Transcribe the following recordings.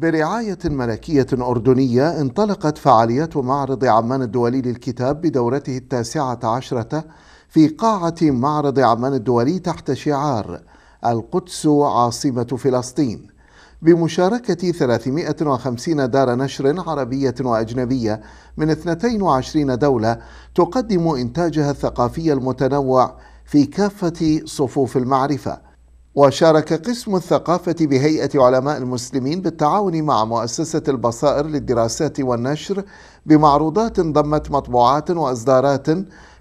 برعاية ملكية أردنية انطلقت فعاليات معرض عمان الدولي للكتاب بدورته التاسعة عشرة في قاعة معرض عمان الدولي تحت شعار القدس عاصمة فلسطين بمشاركة 350 دار نشر عربية وأجنبية من 22 دولة تقدم إنتاجها الثقافي المتنوع في كافة صفوف المعرفة وشارك قسم الثقافة بهيئة علماء المسلمين بالتعاون مع مؤسسة البصائر للدراسات والنشر بمعروضات ضمت مطبوعات وإصدارات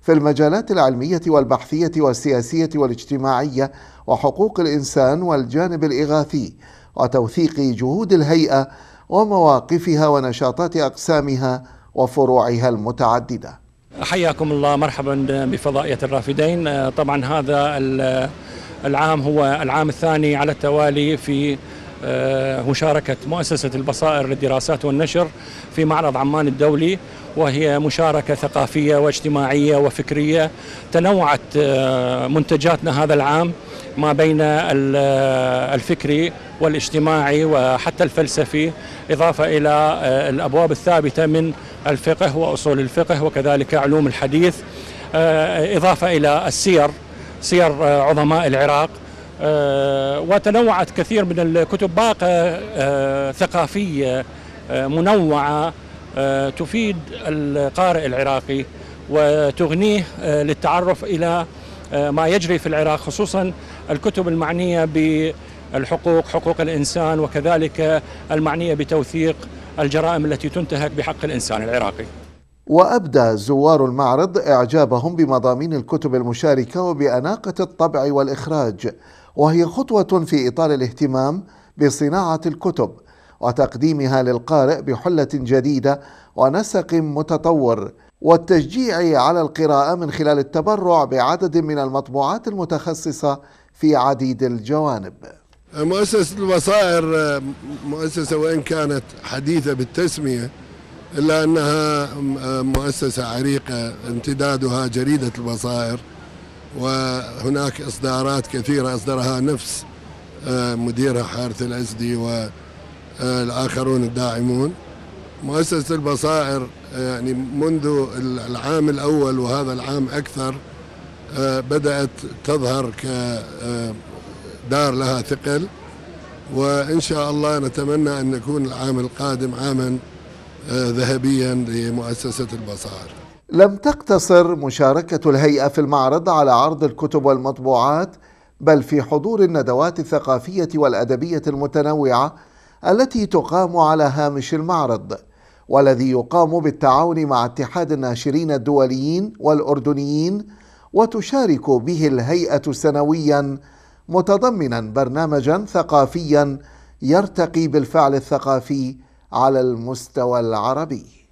في المجالات العلمية والبحثية والسياسية والاجتماعية وحقوق الإنسان والجانب الإغاثي وتوثيق جهود الهيئة ومواقفها ونشاطات أقسامها وفروعها المتعددة حياكم الله مرحبا بفضائية الرافدين طبعا هذا العام هو العام الثاني على التوالي في آه، مشاركة مؤسسة البصائر للدراسات والنشر في معرض عمان الدولي وهي مشاركة ثقافية واجتماعية وفكرية تنوعت آه، منتجاتنا هذا العام ما بين آه، الفكري والاجتماعي وحتى الفلسفي إضافة إلى الأبواب الثابتة من الفقه وأصول الفقه وكذلك علوم الحديث إضافة إلى السير سير آه، عظماء العراق آه، وتنوعت كثير من الكتب باقة آه، ثقافية منوعة تفيد القارئ العراقي وتغنيه للتعرف إلى ما يجري في العراق خصوصا الكتب المعنية بالحقوق حقوق الإنسان وكذلك المعنية بتوثيق الجرائم التي تنتهك بحق الإنسان العراقي وأبدى زوار المعرض إعجابهم بمضامين الكتب المشاركة وبأناقة الطبع والإخراج وهي خطوة في إطار الاهتمام بصناعة الكتب وتقديمها للقارئ بحلة جديدة ونسق متطور والتشجيع على القراءة من خلال التبرع بعدد من المطبوعات المتخصصة في عديد الجوانب مؤسسة البصائر مؤسسة وإن كانت حديثة بالتسمية إلا أنها مؤسسة عريقة امتدادها جريدة البصائر وهناك إصدارات كثيرة أصدرها نفس آه، مديرها حارث الأسدي والآخرون الداعمون مؤسسة البصائر آه، يعني منذ العام الأول وهذا العام أكثر آه، بدأت تظهر كدار لها ثقل وإن شاء الله نتمنى أن نكون العام القادم عاماً ذهبيا لمؤسسة البصائر لم تقتصر مشاركة الهيئة في المعرض على عرض الكتب والمطبوعات بل في حضور الندوات الثقافية والأدبية المتنوعة التي تقام على هامش المعرض والذي يقام بالتعاون مع اتحاد الناشرين الدوليين والأردنيين وتشارك به الهيئة سنويا متضمنا برنامجا ثقافيا يرتقي بالفعل الثقافي على المستوى العربي